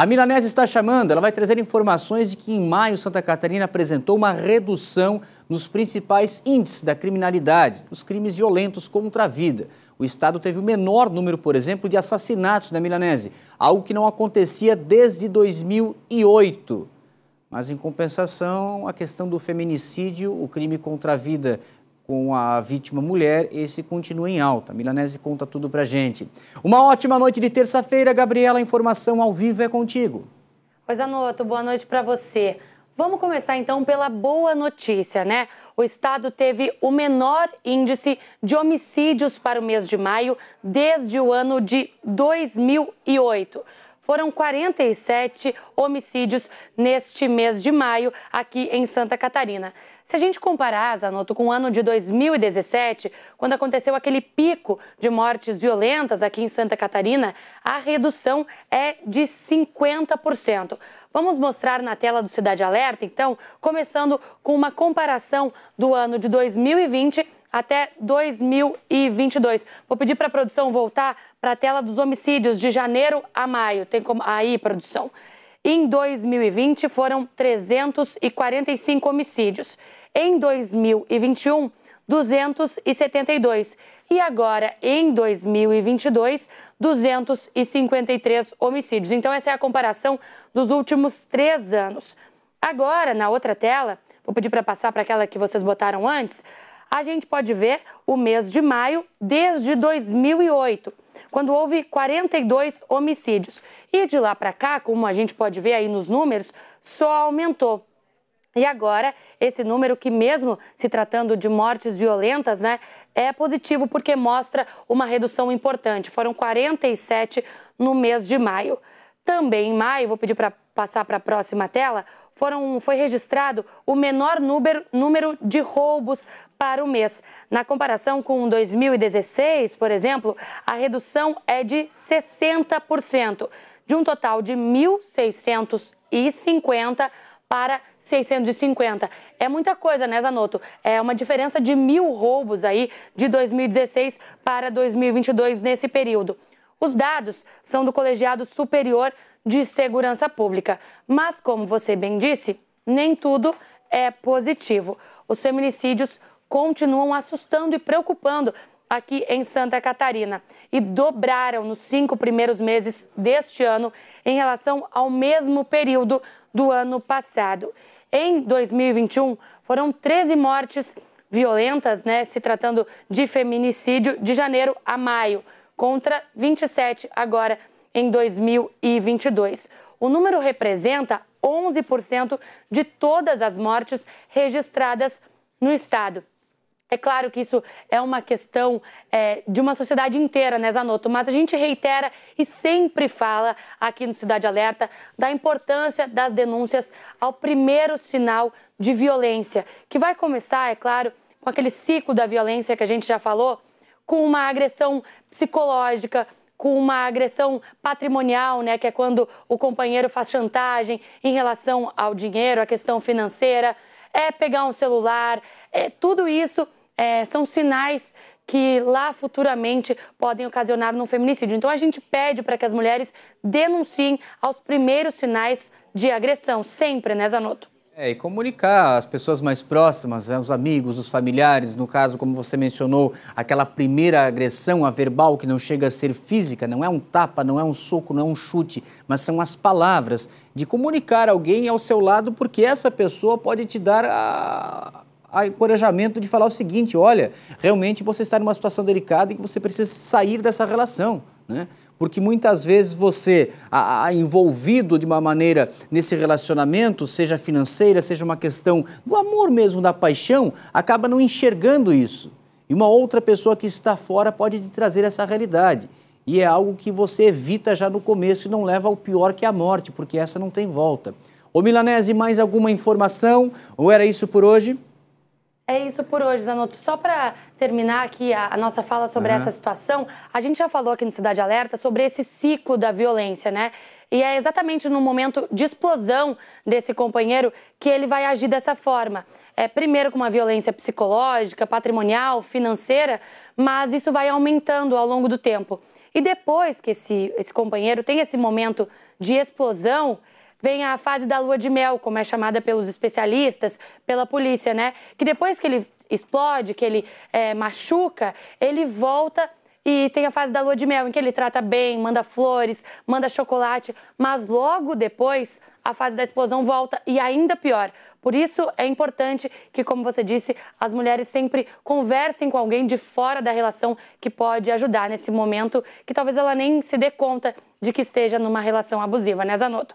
A Milanese está chamando, ela vai trazer informações de que em maio Santa Catarina apresentou uma redução nos principais índices da criminalidade, os crimes violentos contra a vida. O estado teve o menor número, por exemplo, de assassinatos na Milanese, algo que não acontecia desde 2008. Mas, em compensação, a questão do feminicídio, o crime contra a vida com a vítima mulher, esse continua em alta. Milanese conta tudo pra gente. Uma ótima noite de terça-feira, Gabriela. A informação ao vivo é contigo. Pois anoto, boa noite para você. Vamos começar então pela boa notícia, né? O estado teve o menor índice de homicídios para o mês de maio desde o ano de 2008 foram 47 homicídios neste mês de maio aqui em Santa Catarina. Se a gente comparar, Zanotto, com o ano de 2017, quando aconteceu aquele pico de mortes violentas aqui em Santa Catarina, a redução é de 50%. Vamos mostrar na tela do Cidade Alerta, então, começando com uma comparação do ano de 2020 até 2022. Vou pedir para a produção voltar para a tela dos homicídios de janeiro a maio. Tem como aí, produção. Em 2020 foram 345 homicídios. Em 2021, 272. E agora, em 2022, 253 homicídios. Então, essa é a comparação dos últimos três anos. Agora, na outra tela, vou pedir para passar para aquela que vocês botaram antes a gente pode ver o mês de maio desde 2008, quando houve 42 homicídios. E de lá para cá, como a gente pode ver aí nos números, só aumentou. E agora, esse número que mesmo se tratando de mortes violentas, né, é positivo porque mostra uma redução importante. Foram 47 no mês de maio. Também em maio, vou pedir para passar para a próxima tela, foram, foi registrado o menor número, número de roubos para o mês. Na comparação com 2016, por exemplo, a redução é de 60%, de um total de 1.650 para 650. É muita coisa, né, Zanotto? É uma diferença de mil roubos aí de 2016 para 2022 nesse período. Os dados são do Colegiado Superior de Segurança Pública, mas como você bem disse, nem tudo é positivo. Os feminicídios continuam assustando e preocupando aqui em Santa Catarina e dobraram nos cinco primeiros meses deste ano em relação ao mesmo período do ano passado. Em 2021, foram 13 mortes violentas, né, se tratando de feminicídio, de janeiro a maio contra 27 agora em 2022. O número representa 11% de todas as mortes registradas no estado. É claro que isso é uma questão é, de uma sociedade inteira, né, Zanotto? Mas a gente reitera e sempre fala aqui no Cidade Alerta da importância das denúncias ao primeiro sinal de violência, que vai começar, é claro, com aquele ciclo da violência que a gente já falou, com uma agressão psicológica, com uma agressão patrimonial, né, que é quando o companheiro faz chantagem em relação ao dinheiro, à questão financeira, é pegar um celular, é, tudo isso é, são sinais que lá futuramente podem ocasionar um feminicídio. Então a gente pede para que as mulheres denunciem aos primeiros sinais de agressão, sempre, né, Zanotto? É, e comunicar às pessoas mais próximas, né, os amigos, os familiares, no caso, como você mencionou, aquela primeira agressão, a verbal, que não chega a ser física, não é um tapa, não é um soco, não é um chute, mas são as palavras, de comunicar alguém ao seu lado, porque essa pessoa pode te dar a, a encorajamento de falar o seguinte: olha, realmente você está numa situação delicada e que você precisa sair dessa relação. Né? Porque muitas vezes você, a, a, envolvido de uma maneira nesse relacionamento, seja financeira, seja uma questão do amor mesmo, da paixão, acaba não enxergando isso. E uma outra pessoa que está fora pode te trazer essa realidade. E é algo que você evita já no começo e não leva ao pior que a morte, porque essa não tem volta. Ô Milanese, mais alguma informação? Ou era isso por hoje? é isso por hoje, Zanotto. Só para terminar aqui a, a, nossa fala sobre uhum. essa situação, a gente já falou aqui no Cidade Alerta sobre esse ciclo da violência, né? E é exatamente no momento de explosão desse companheiro que ele vai agir dessa forma. É primeiro com uma violência psicológica, patrimonial, financeira, mas isso vai aumentando ao longo do tempo. E depois que esse, esse companheiro tem esse momento de explosão, vem a fase da lua de mel, como é chamada pelos especialistas, pela polícia, né? Que depois que ele explode, que ele é, machuca, ele volta e tem a fase da lua de mel, em que ele trata bem, manda flores, manda chocolate, mas logo depois a fase da explosão volta e ainda pior. Por isso é importante que, como você disse, as mulheres sempre conversem com alguém de fora da relação que pode ajudar nesse momento que talvez ela nem se dê conta de que esteja numa relação abusiva, né, Zanotto?